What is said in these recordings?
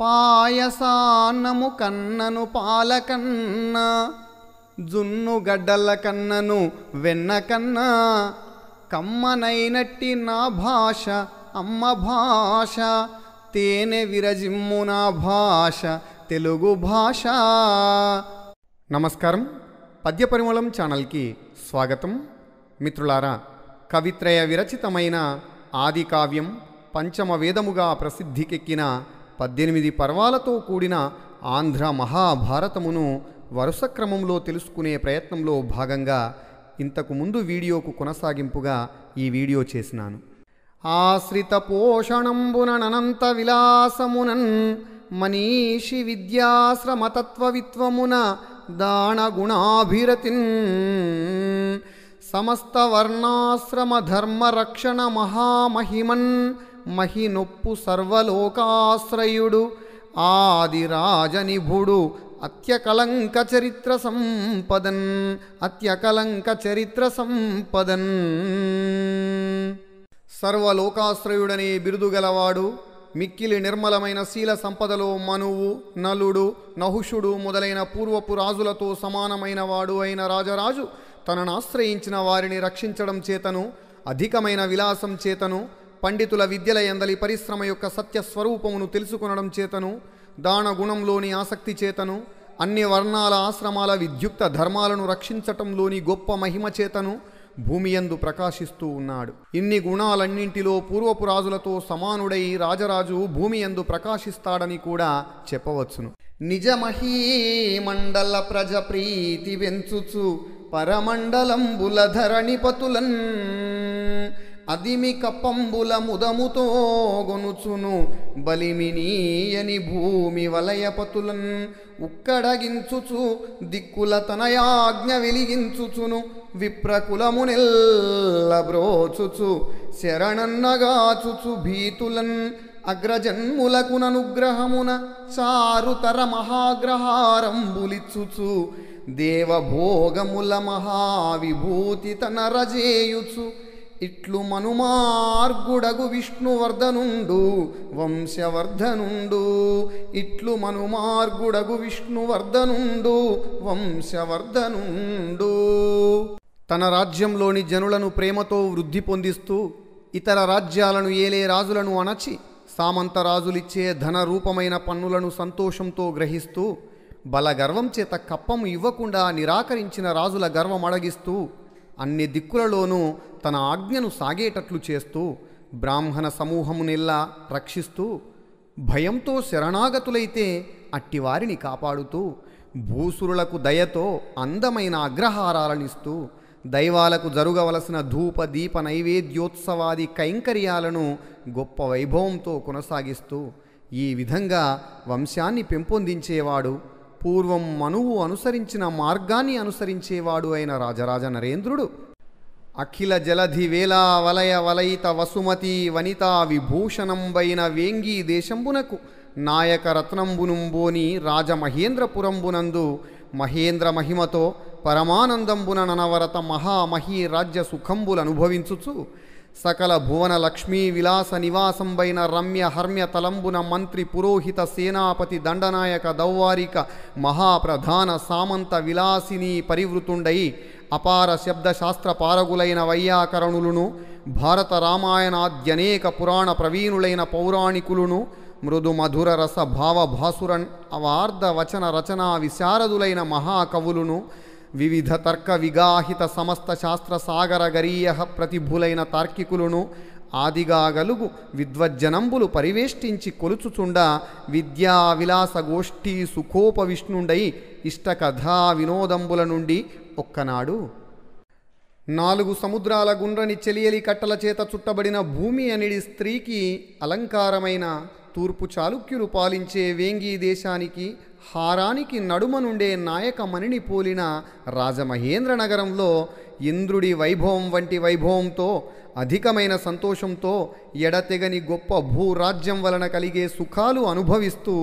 పాయసాన్నము కన్నను పాలకన్న జున్ను గడ్డల కన్నను వెన్న కన్నా కమ్మనైనట్టి నా భాష అమ్మ భాష తేనె విరజిమ్ము నా భాష తెలుగు భాష నమస్కారం పద్య పరిమళం ఛానల్కి స్వాగతం మిత్రులారా కవిత్రయ విరచితమైన ఆది కావ్యం పంచమ వేదముగా ప్రసిద్ధికెక్కిన పద్దెనిమిది పర్వాలతో కూడిన ఆంధ్ర మహాభారతమును వరుస క్రమంలో తెలుసుకునే ప్రయత్నంలో భాగంగా ఇంతకు ముందు వీడియోకు కొనసాగింపుగా ఈ వీడియో చేసినాను ఆశ్రిత పోషణంబుననంత విలాసమునన్ మనీషి విద్యాశ్రమతత్వవిత్వమున దానగుణాభిరతిన్ రక్షణ మహామహిమన్ మహినొప్పు సర్వలోకాశ్రయుడు ఆదిరాజనిభుడు అత్యకలంక చరిత్ర సంపదన్ అత్యకలంక చరిత్ర సంపదన్ సర్వలోకాశ్రయుడనే బిరుదు గలవాడు మిక్కిలి నిర్మలమైన శీల సంపదలో మనువు నలుడు నహుషుడు మొదలైన పూర్వపు రాజులతో సమానమైన వాడు అయిన రాజరాజు తనను ఆశ్రయించిన వారిని రక్షించడం చేతను అధికమైన విలాసం చేతను పండితుల విద్యల ఎందలి పరిశ్రమ యొక్క సత్య స్వరూపమును తెలుసుకొనడం చేతను దాన గుణంలోని ఆసక్తి చేతను అన్ని వర్ణాల ఆశ్రమాల విద్యుక్త ధర్మాలను రక్షించటంలోని గొప్ప మహిమ చేతను ఎందు ప్రకాశిస్తూ ఉన్నాడు ఇన్ని గుణాలన్నింటిలో పూర్వపు రాజులతో సమానుడై రాజరాజు భూమి ఎందు ప్రకాశిస్తాడని కూడా చెప్పవచ్చును నిజమహీమండల ప్రజ ప్రీతి వెంచుచు పరమండలం బులధరణిపతులన్ అదిమి కప్పంబుల ముదముతో గొనుచును బలిమినీయని భూమి వలయపతులన్ ఉక్కడగించుచు దిక్కుల తనయాజ్ఞ వెలిగించుచును విప్రకులమునెల్ల బ్రోచుచు శరణన్నగాచుచు భీతులన్ అగ్రజన్ములకుననుగ్రహమున చారుతర మహాగ్రహారంబులిచుచు దేవభోగముల మహావిభూతి తన రజేయుచు ఇట్లు మనుమార్గుడగు విష్ణువర్ధనుండు వంశవర్ధనుండు ఇట్లు మనుమార్గుడగు విష్ణువర్ధనుండు వంశవర్ధనుండు తన రాజ్యంలోని జనులను ప్రేమతో వృద్ధి పొందిస్తూ ఇతర రాజ్యాలను ఏలే రాజులను అణచి సామంతరాజులిచ్చే రూపమైన పన్నులను సంతోషంతో గ్రహిస్తూ బలగర్వం చేత కప్పము ఇవ్వకుండా నిరాకరించిన రాజుల గర్వం అడగిస్తూ అన్ని దిక్కులలోనూ తన ఆజ్ఞను సాగేటట్లు చేస్తూ బ్రాహ్మణ సమూహమునెల్లా రక్షిస్తూ భయంతో శరణాగతులైతే అట్టివారిని కాపాడుతూ భూసురులకు దయతో అందమైన అగ్రహారాలనిస్తూ దైవాలకు జరుగవలసిన ధూప దీప నైవేద్యోత్సవాది కైంకర్యాలను గొప్ప వైభవంతో కొనసాగిస్తూ ఈ విధంగా వంశాన్ని పెంపొందించేవాడు పూర్వం మనువు అనుసరించిన మార్గాన్ని అనుసరించేవాడు అయిన రాజరాజ నరేంద్రుడు అఖిల జలధి వేలా వలయ వలయిత వసుమతి వనితా విభూషణంబైన వేంగి దేశంబునకు నాయక రత్నంబునుంబోని రాజమహేంద్రపురంబునందు మహేంద్ర మహిమతో పరమానందంబున ననవరత మహామహీ రాజ్య సుఖంబులు అనుభవించుచు సకల భువన లక్ష్మీ విలాస నివాసంబైన రమ్య హర్మ్య తలంబున మంత్రి పురోహిత సేనాపతి దండనాయక దౌవారిక మహాప్రధాన సామంత విలాసిని పరివృతుండై అపార శబ్దశాస్త్ర పారగులైన వైయాకరణులను భారత రామాయణాద్యనేక పురాణ ప్రవీణులైన పౌరాణికులను మృదు మధుర రస భావ భాసురన్ అవార్ధ వచన రచనా విశారదులైన మహాకవులను వివిధ తర్క విగాహిత సమస్త శాస్త్ర సాగర గరీయ ప్రతిభులైన తార్కికులను ఆదిగాగలుగు విద్వజ్జనంబులు పరివేష్టించి కొలుచుచుండ విద్యా విలాస గోష్ఠీ సుఖోపవిష్ణుండై ఇష్ట కథా వినోదంబుల నుండి ఒక్కనాడు నాలుగు సముద్రాల గుండ్రని చెలియలి కట్టల చేత చుట్టబడిన భూమి అనిడి స్త్రీకి అలంకారమైన తూర్పు చాళుక్యులు పాలించే వేంగి దేశానికి హారానికి నడుమ నుండే నాయకమణిని పోలిన రాజమహేంద్ర నగరంలో ఇంద్రుడి వైభవం వంటి వైభవంతో అధికమైన సంతోషంతో ఎడతెగని గొప్ప భూరాజ్యం వలన కలిగే సుఖాలు అనుభవిస్తూ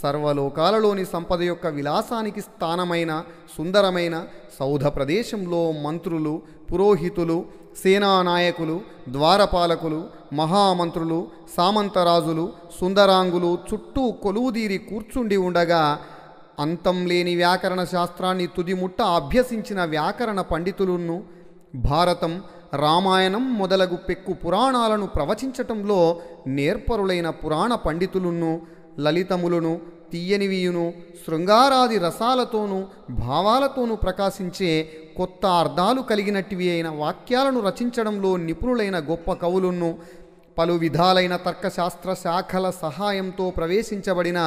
సర్వలోకాలలోని సంపద యొక్క విలాసానికి స్థానమైన సుందరమైన సౌధ ప్రదేశంలో మంత్రులు పురోహితులు సేనానాయకులు ద్వారపాలకులు మహామంత్రులు సామంతరాజులు సుందరాంగులు చుట్టూ కొలువుదీరి కూర్చుండి ఉండగా అంతం లేని వ్యాకరణ శాస్త్రాన్ని తుదిముట్ట అభ్యసించిన వ్యాకరణ పండితులను భారతం రామాయణం మొదలగు పెక్కు పురాణాలను ప్రవచించటంలో నేర్పరులైన పురాణ పండితులను లలితములను తీయనివియును శృంగారాది రసాలతోనూ భావాలతోనూ ప్రకాశించే కొత్త అర్థాలు కలిగినటివి అయిన వాక్యాలను రచించడంలో నిపుణులైన గొప్ప కవులను పలు విధాలైన తర్కశాస్త్ర శాఖల సహాయంతో ప్రవేశించబడిన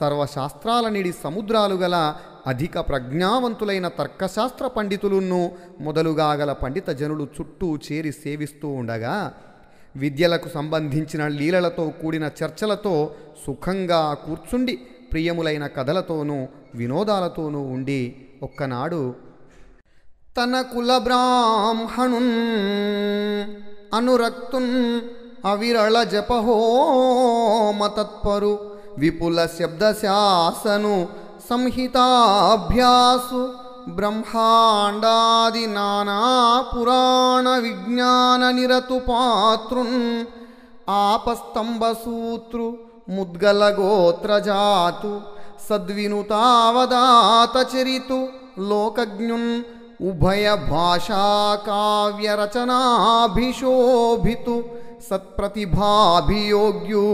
సర్వశాస్త్రాల నిడి సముద్రాలు గల అధిక ప్రజ్ఞావంతులైన తర్కశాస్త్ర పండితులను మొదలుగా గల పండిత జనులు చుట్టూ చేరి సేవిస్తూ ఉండగా విద్యలకు సంబంధించిన లీలలతో కూడిన చర్చలతో సుఖంగా కూర్చుండి ప్రియములైన కథలతోనూ వినోదాలతోనూ ఉండి ఒక్కనాడు తన కుల బ్రాహ్మణున్ అనురక్తున్ అవిరళ జపహోమ తత్పరు విపుల శబ్దశాసను సంహితాభ్యాసు ब्रह्माण्डादिनानापुराणविज्ञाननिरतुपातृन् आपस्तम्भसूतृमुद्गलगोत्रजातु सद्विनुतावदातचरितु लोकज्ञुन् उभयभाषाकाव्यरचनाभिशोभितु सत्प्रतिभाभियोग्यु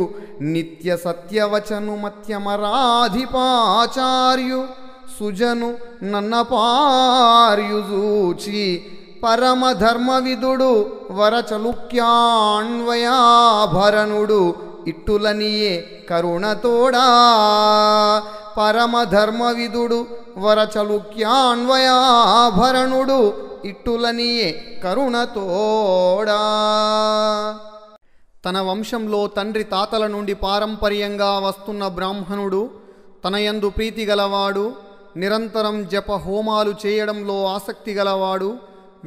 नित्यसत्यवचनुमत्यमराधिपाचार्य సుజను నన్న పార్యుజూచి పరమధర్మవిధుడు వరచలుక్యాన్వయాభరణుడు ఇట్టులనియే కరుణతోడా పరమధర్మవిధుడు వరచలుక్యాన్వయాభరణుడు ఇట్టులనియే కరుణతోడా తన వంశంలో తండ్రి తాతల నుండి పారంపర్యంగా వస్తున్న బ్రాహ్మణుడు తనయందు ప్రీతి గలవాడు నిరంతరం జప హోమాలు చేయడంలో ఆసక్తి గలవాడు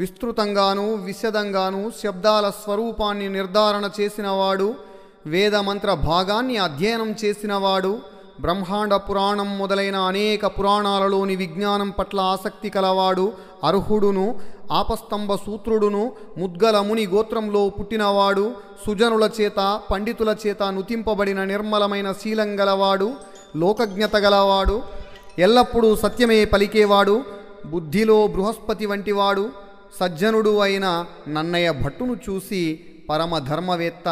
విస్తృతంగాను విశదంగాను శబ్దాల స్వరూపాన్ని నిర్ధారణ చేసినవాడు వేదమంత్ర భాగాన్ని అధ్యయనం చేసినవాడు బ్రహ్మాండ పురాణం మొదలైన అనేక పురాణాలలోని విజ్ఞానం పట్ల ఆసక్తి కలవాడు అర్హుడును ఆపస్తంభ సూత్రుడును ముద్గల ముని గోత్రంలో పుట్టినవాడు సుజనుల చేత పండితుల చేత నుతింపబడిన నిర్మలమైన శీలం గలవాడు లోకజ్ఞత గలవాడు ఎల్లప్పుడూ సత్యమే పలికేవాడు బుద్ధిలో బృహస్పతి వంటివాడు సజ్జనుడు అయిన నన్నయ్య భట్టును చూసి పరమధర్మవేత్త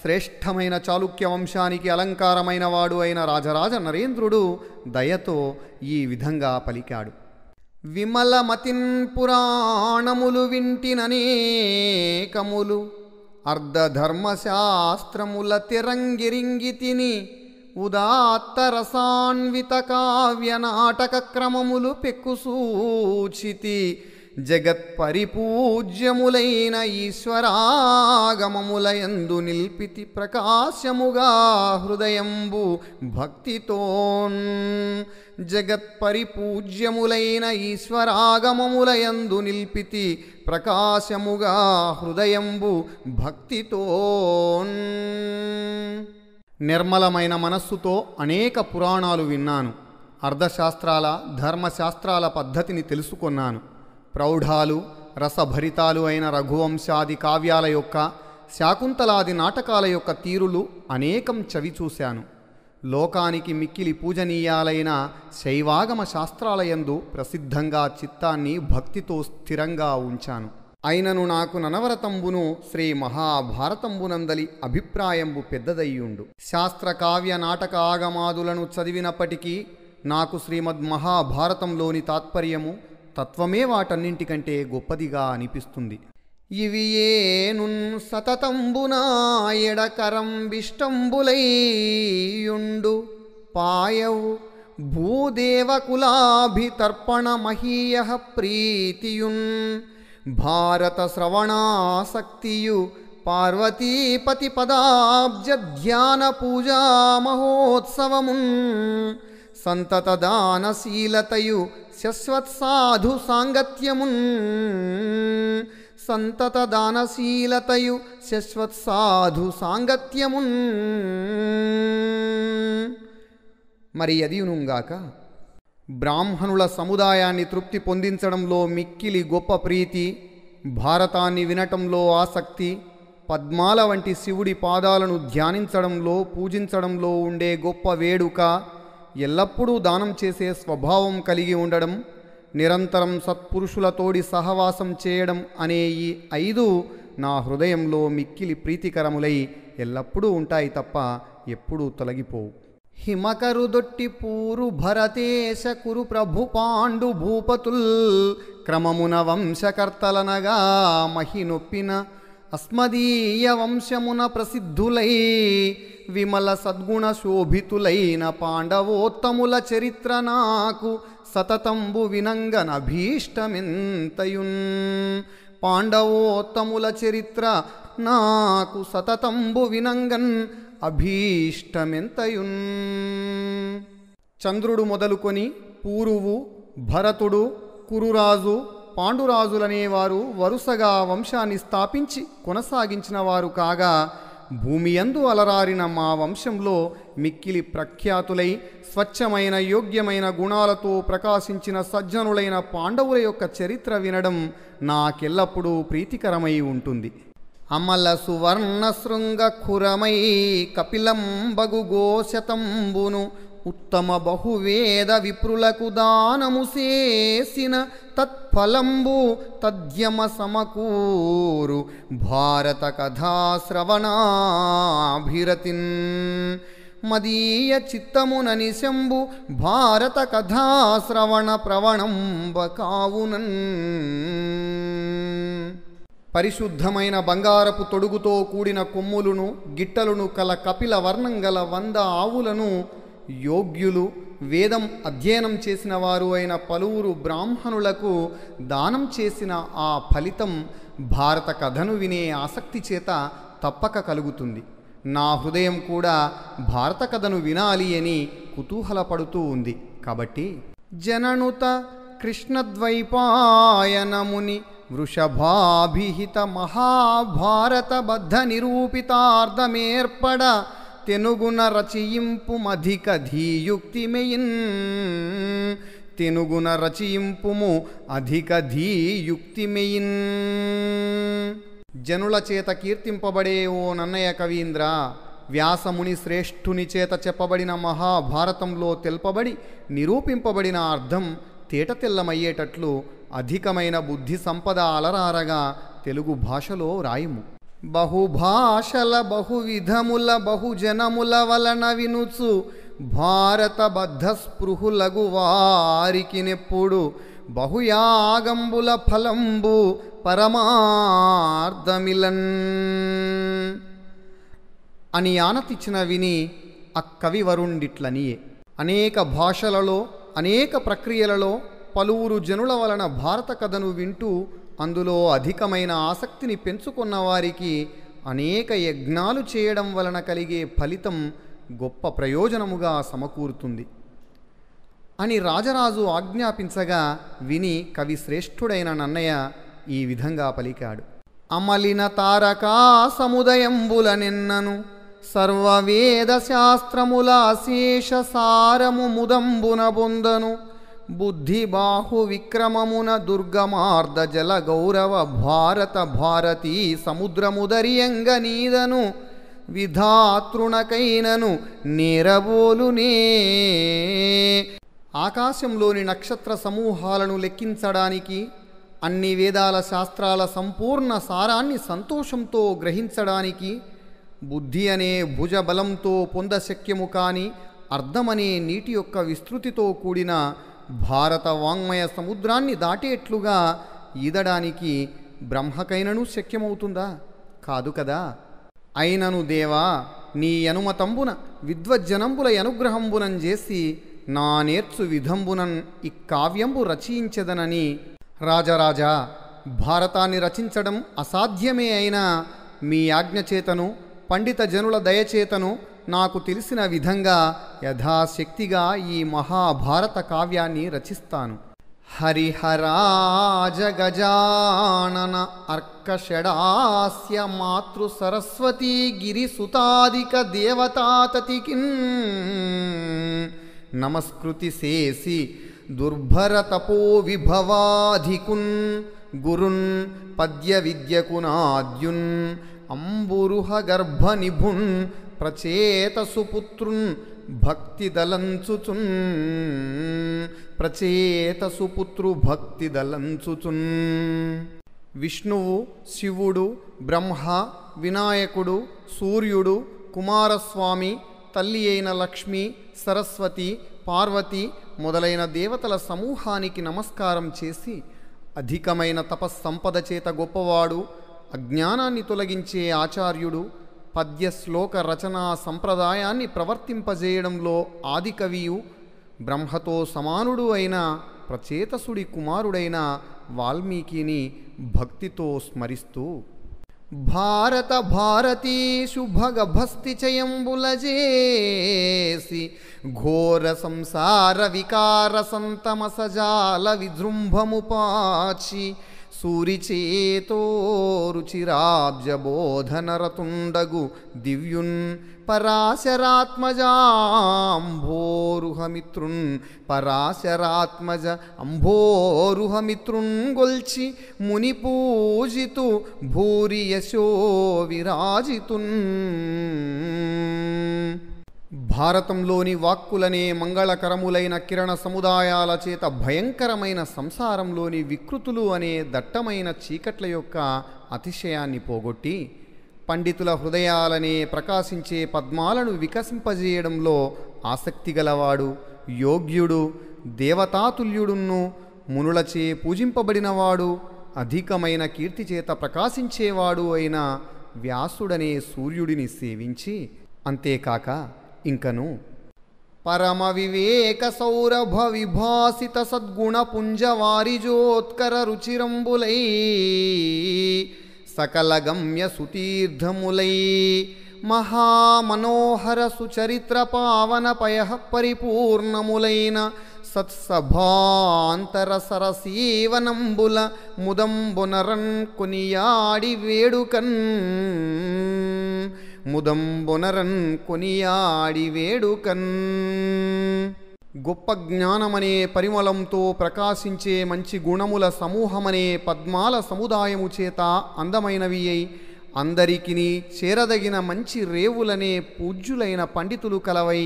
శ్రేష్టమైన చాళుక్య వంశానికి అలంకారమైన వాడు అయిన రాజరాజ నరేంద్రుడు దయతో ఈ విధంగా పలికాడు విమలమతిన్ పురాణములు వింటిననేకములు అర్ధధర్మశాస్త్రముల తిరంగిరింగి తిని ఉదాత్తరసాన్విత కావ్య నాటక ఉదాత్తరసాన్వితకావ్యనాటకక్రమములు పెక్కుసూచితి జగత్పరిపూజ్యములైన ఈశ్వరాగమములయందు నిల్పితి ప్రకాశముగా హృదయంబు భక్తితోన్ జగత్పరిపూజ్యములైన ఈశ్వరాగమములయందు నిల్పితి ప్రకాశముగా హృదయంబు భక్తితోన్ నిర్మలమైన మనస్సుతో అనేక పురాణాలు విన్నాను అర్థశాస్త్రాల ధర్మశాస్త్రాల పద్ధతిని తెలుసుకున్నాను ప్రౌఢాలు రసభరితాలు అయిన రఘువంశాది కావ్యాల యొక్క శాకుంతలాది నాటకాల యొక్క తీరులు అనేకం చవిచూశాను లోకానికి మిక్కిలి పూజనీయాలైన శైవాగమ శాస్త్రాలయందు ప్రసిద్ధంగా చిత్తాన్ని భక్తితో స్థిరంగా ఉంచాను అయినను నాకు ననవరతంబును శ్రీ మహాభారతంబునందలి అభిప్రాయంబు పెద్దదయ్యుండు శాస్త్ర కావ్య నాటక ఆగమాదులను చదివినప్పటికీ నాకు శ్రీమద్ మహాభారతంలోని తాత్పర్యము తత్వమే వాటన్నింటికంటే గొప్పదిగా అనిపిస్తుంది ఇవి ఏనున్ సతతంబునా ఎడకరం విష్టంబులైయుండు పాయవు భూదేవకులాభితర్పణ మహీయ ప్రీతియున్ ಭಾರತ ಶ್ರವಣಾಸಕ್ತಿಯು ಪಾರ್ವತೀಪತಿ ಪದಾಬ್ಜಧ್ಯಾನ ಪೂಜಾ ಮಹೋತ್ಸವಮು ಸಂತತ ದಾನಶೀಲತೆಯು ಶಶ್ವತ್ ಸಾಧು ಸಾಂಗತ್ಯಮುನ್ సంతత దానశీలతయు శాశ్వత్సాధు సాంగత్యమున్ మరి అదియునుగాక బ్రాహ్మణుల సముదాయాన్ని తృప్తి పొందించడంలో మిక్కిలి గొప్ప ప్రీతి భారతాన్ని వినటంలో ఆసక్తి పద్మాల వంటి శివుడి పాదాలను ధ్యానించడంలో పూజించడంలో ఉండే గొప్ప వేడుక ఎల్లప్పుడూ దానం చేసే స్వభావం కలిగి ఉండడం నిరంతరం సత్పురుషులతోడి సహవాసం చేయడం అనే ఈ ఐదు నా హృదయంలో మిక్కిలి ప్రీతికరములై ఎల్లప్పుడూ ఉంటాయి తప్ప ఎప్పుడూ తొలగిపోవు హిమకరుదొట్టి పూరు భరతేశ కురు ప్రభు పాండు భూపతుల్ క్రమమున వంశకర్తలనగా మహినొప్పిన అస్మదీయ వంశమున ప్రసిద్ధులై విమల సద్గుణ శోభితులైన పాండవోత్తముల చరిత్ర నాకు సతతంబు వినంగన భీష్టమింతయున్ పాండవోత్తముల చరిత్ర నాకు సతతంబు వినంగన్ అభీష్టమెంతయున్ చంద్రుడు మొదలుకొని పూరువు భరతుడు కురురాజు పాండురాజులనేవారు వరుసగా వంశాన్ని స్థాపించి కొనసాగించిన వారు కాగా భూమియందు అలరారిన మా వంశంలో మిక్కిలి ప్రఖ్యాతులై స్వచ్ఛమైన యోగ్యమైన గుణాలతో ప్రకాశించిన సజ్జనులైన పాండవుల యొక్క చరిత్ర వినడం నాకెల్లప్పుడూ ప్రీతికరమై ఉంటుంది అమల సువర్ణ శృంగఖురమై కపిలంబగు గోశతంబును ఉత్తమ బహువేద విప్రులకు దానము చేసిన తత్ఫలంబు తద్యమ సమకూరు భారత కథాశ్రవణాభిరతిన్ మదీయ చిత్తమునని నిశంబు భారత కథాశ్రవణ ప్రవణంబ కావునన్ పరిశుద్ధమైన బంగారపు తొడుగుతో కూడిన కొమ్ములను గిట్టలను కల కపిల వర్ణం గల వంద ఆవులను యోగ్యులు వేదం అధ్యయనం చేసిన వారు అయిన పలువురు బ్రాహ్మణులకు దానం చేసిన ఆ ఫలితం భారత కథను వినే ఆసక్తి చేత తప్పక కలుగుతుంది నా హృదయం కూడా భారత కథను వినాలి అని కుతూహలపడుతూ ఉంది కాబట్టి జననుత కృష్ణద్వైపాయనముని వృషభాభిహిత మహాభారతబద్ధ నిరూపితార్థమేర్పడ తెనుగున రచయింపుమధిక ధీయుక్తిమెయిన్ తెనుగున రచయింపుము అధిక ధీయుక్తిమెయిన్ జనుల చేత కీర్తింపబడే ఓ నన్నయ్య కవీంద్ర వ్యాసముని శ్రేష్ఠుని చేత చెప్పబడిన మహాభారతంలో తెలుపబడి నిరూపింపబడిన అర్థం తెల్లమయ్యేటట్లు అధికమైన బుద్ధి సంపద అలరారగా తెలుగు భాషలో రాయము బహుభాషల బహువిధముల బహుజనముల వలన వినుచు భారత స్పృహులగు వారికి నెప్పుడు బహుయాగంబుల ఫలంబు పరమార్థమిలన్ అని ఆనతిచ్చిన విని అక్కవి వరుణ్డిట్లనియే అనేక భాషలలో అనేక ప్రక్రియలలో పలువురు జనుల వలన భారత కథను వింటూ అందులో అధికమైన ఆసక్తిని పెంచుకున్న వారికి అనేక యజ్ఞాలు చేయడం వలన కలిగే ఫలితం గొప్ప ప్రయోజనముగా సమకూరుతుంది అని రాజరాజు ఆజ్ఞాపించగా విని కవి శ్రేష్ఠుడైన నన్నయ్య ఈ విధంగా పలికాడు అమలిన తారకా సముదయంబుల నిన్నను సర్వవేద శాస్త్రముల శేషసారము ముదంబున బొందను బుద్ధిబాహు విక్రమమున దుర్గమార్ధ జల గౌరవ భారత భారతీ సముద్రముదరియంగ నీదను విధాతృణకైనను నేరబోలునే ఆకాశంలోని నక్షత్ర సమూహాలను లెక్కించడానికి అన్ని వేదాల శాస్త్రాల సంపూర్ణ సారాన్ని సంతోషంతో గ్రహించడానికి బుద్ధి అనే భుజబలంతో పొందశక్యము కాని అర్థమనే నీటి యొక్క విస్తృతితో కూడిన భారత వాంగ్మయ సముద్రాన్ని దాటేట్లుగా ఈదడానికి బ్రహ్మకైనను శక్యమవుతుందా కాదు కదా అయినను దేవా నీ యనుమతంబున విద్వజ్జనంబుల అనుగ్రహంబునం చేసి నా నేర్చు విధంబునన్ ఈ కావ్యంబు రచయించదనని రాజరాజా భారతాన్ని రచించడం అసాధ్యమే అయినా మీ ఆజ్ఞచేతను పండిత జనుల దయచేతను నాకు తెలిసిన విధంగా యథాశక్తిగా ఈ మహాభారత కావ్యాన్ని రచిస్తాను హరిహరాజ గజానన అర్కషడాస్య మాతృ సరస్వతీ గిరిసుతాదిక దేవతాతతికిన్ నమస్కృతి చేసి దుర్భరతపో విభవాధికున్ గురున్ పద్య విద్యకునాద్యున్ అంబురుహ గర్భనిభున్ ప్రచేత సుపుత్రు భక్తి దలంచుచున్ విష్ణువు శివుడు బ్రహ్మ వినాయకుడు సూర్యుడు కుమారస్వామి తల్లి అయిన లక్ష్మి సరస్వతి పార్వతి మొదలైన దేవతల సమూహానికి నమస్కారం చేసి అధికమైన తపస్సంపద చేత గొప్పవాడు అజ్ఞానాన్ని తొలగించే ఆచార్యుడు పద్య శ్లోక రచనా సంప్రదాయాన్ని ప్రవర్తింపజేయడంలో ఆదికవియు బ్రహ్మతో సమానుడు అయిన ప్రచేతసుడి కుమారుడైన వాల్మీకిని భక్తితో స్మరిస్తూ భారత భారతీ శుభగభస్తి చయంబులజేసి ఘోర సంసార వికార సంతమసజాల విజృంభముపాచి సూరిచేతో రుచిరాబ్జబోధనరతుండగు దివ్యున్ పరాశరాత్మజాంభోరుహమిత్రున్ పరాశరాత్మజ అంభోరుహమిత్రున్ గొల్చి ముని పూజితు భూరియశో విరాజితున్ భారతంలోని వాక్కులనే మంగళకరములైన కిరణ సముదాయాల చేత భయంకరమైన సంసారంలోని వికృతులు అనే దట్టమైన చీకట్ల యొక్క అతిశయాన్ని పోగొట్టి పండితుల హృదయాలనే ప్రకాశించే పద్మాలను వికసింపజేయడంలో ఆసక్తి గలవాడు యోగ్యుడు దేవతాతుల్యుడును మునులచే పూజింపబడినవాడు అధికమైన కీర్తి చేత ప్రకాశించేవాడు అయిన వ్యాసుడనే సూర్యుడిని సేవించి అంతేకాక ఇంకను పరమ వివేక సౌరభ విభాసిత సద్గుణ జోత్కర రుచిరంబులై సకల గమ్య సుతీర్థములై మహామనోహర సుచరిత్ర పావన పయ పరిపూర్ణములైన సత్సభాంతర సరసీవనంబుల ముదంబునరన్ కొనియాడి వేడుకన్ ముదంబునరన్ కొనియాడి వేడుకన్ గొప్ప జ్ఞానమనే పరిమళంతో ప్రకాశించే మంచి గుణముల సమూహమనే పద్మాల సముదాయము చేత అందమైనవి అయి అందరికిని చేరదగిన మంచి రేవులనే పూజ్యులైన పండితులు కలవై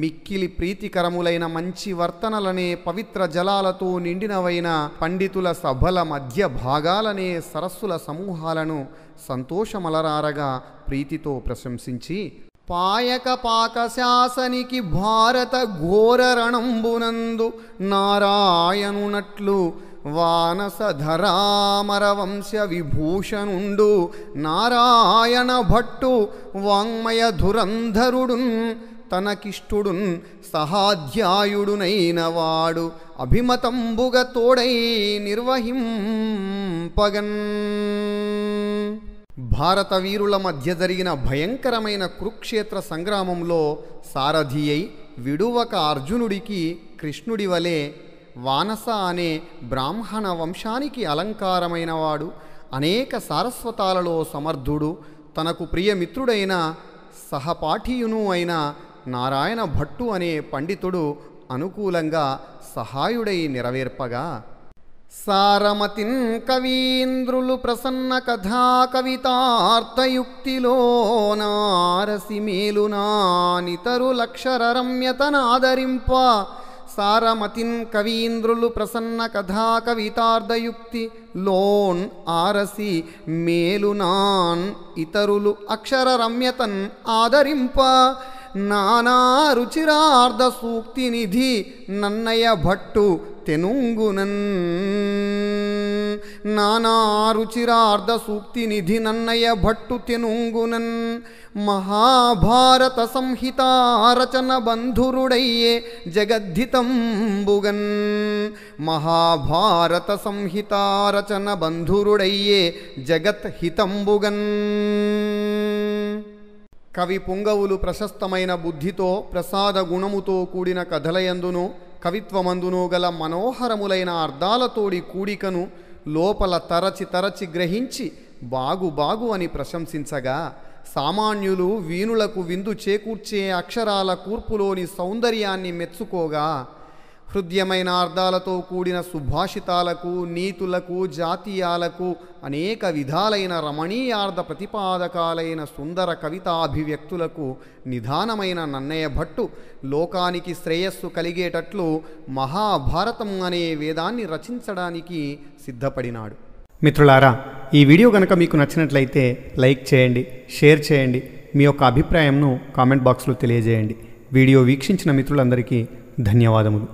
మిక్కిలి ప్రీతికరములైన మంచి వర్తనలనే పవిత్ర జలాలతో నిండినవైన పండితుల సభల మధ్య భాగాలనే సరస్సుల సమూహాలను సంతోషమలరారగా ప్రీతితో ప్రశంసించి పాయక పాక శాసనికి భారత ఘోర రణంబునందు నారాయణునట్లు వానసధరామరవంశ విభూషణుండు నారాయణ భట్టు వాంగ్మయ ధురంధరుడు తనకిష్టుడున్ సహాధ్యాయుడునైన వాడు అభిమతంబుగ తోడై నిర్వహింపగన్ భారత వీరుల మధ్య జరిగిన భయంకరమైన కురుక్షేత్ర సంగ్రామంలో సారథి అయి విడువక అర్జునుడికి కృష్ణుడి వలె వానస అనే బ్రాహ్మణ వంశానికి అలంకారమైనవాడు అనేక సారస్వతాలలో సమర్థుడు తనకు ప్రియమిత్రుడైన సహపాఠీయును అయిన నారాయణ భట్టు అనే పండితుడు అనుకూలంగా సహాయుడై నెరవేర్పగా సారమతిన్ కవీంద్రులు ప్రసన్న కథా కవితార్థయుక్తిలో నారసి నానితరు లక్షర రమ్యతనాదరింప సారమతిన్ కవీంద్రులు ప్రసన్న కథా కవితార్థయుక్తి లోన్ ఆరసి మేలునాన్ ఇతరులు అక్షర రమ్యతన్ ఆదరింప ನಾನಾ ರುಚಿರಾರ್ಧ ಸೂಕ್ತಿ ನಿಧಿ ನನ್ನಯ ಭಟ್ಟು ತೆನುಂಗುನನ್ ನಾನಾ ರುಚಿರಾರ್ಧ ಸೂಕ್ತಿ ನಿಧಿ ನನ್ನಯ ಭಟ್ಟು ತೆನುಂಗುನನ್ ಮಹಾಭಾರತ ಸಂಹಿತಾ ರಚನ ಬಂಧುರುಡಯ್ಯೆ ಜಗದ್ಧಿತಂಬುಗನ್ ಮಹಾಭಾರತ ಸಂಹಿತಾ ರಚನ ಬಂಧುರುಡಯ್ಯೆ ಜಗತ್ ಹಿತಂಬುಗನ್ కవి పుంగవులు ప్రశస్తమైన బుద్ధితో ప్రసాద గుణముతో కూడిన కథలయందును కవిత్వమందును గల మనోహరములైన అర్థాలతోడి కూడికను లోపల తరచి తరచి గ్రహించి బాగు బాగు అని ప్రశంసించగా సామాన్యులు వీణులకు విందు చేకూర్చే అక్షరాల కూర్పులోని సౌందర్యాన్ని మెచ్చుకోగా హృదయమైన అర్థాలతో కూడిన సుభాషితాలకు నీతులకు జాతీయాలకు అనేక విధాలైన రమణీయార్థ ప్రతిపాదకాలైన సుందర కవితాభివ్యక్తులకు నిధానమైన నన్నయ్య భట్టు లోకానికి శ్రేయస్సు కలిగేటట్లు మహాభారతం అనే వేదాన్ని రచించడానికి సిద్ధపడినాడు మిత్రులారా ఈ వీడియో కనుక మీకు నచ్చినట్లయితే లైక్ చేయండి షేర్ చేయండి మీ యొక్క అభిప్రాయంను కామెంట్ బాక్స్లో తెలియజేయండి వీడియో వీక్షించిన మిత్రులందరికీ ధన్యవాదములు